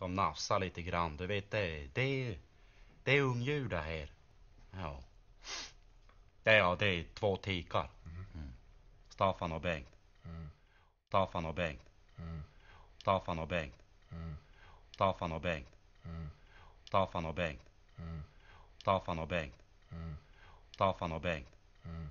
De nafsar lite grann. Du vet, det, det, det är ungdjur det här. Ja. Det, ja, det är två tikar. Mm. Staffan och Bengt. Mm. Staffan och Bengt. Mm. Staffan och Bengt. Mm. Staffan och Bengt. Mm. Staffan och Bengt. Mm. Staffan och Bengt. Mm. Staffan och Bengt. Mm.